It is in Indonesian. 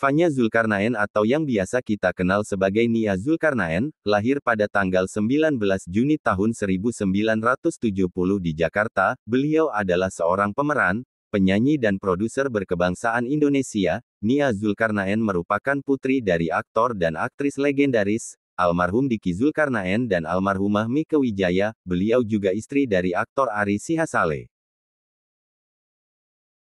Fanya Zulkarnain atau yang biasa kita kenal sebagai Nia Zulkarnain, lahir pada tanggal 19 Juni tahun 1970 di Jakarta, beliau adalah seorang pemeran, penyanyi dan produser berkebangsaan Indonesia, Nia Zulkarnain merupakan putri dari aktor dan aktris legendaris, almarhum Diki Zulkarnain dan almarhumah Mika Wijaya, beliau juga istri dari aktor Ari Sihasale.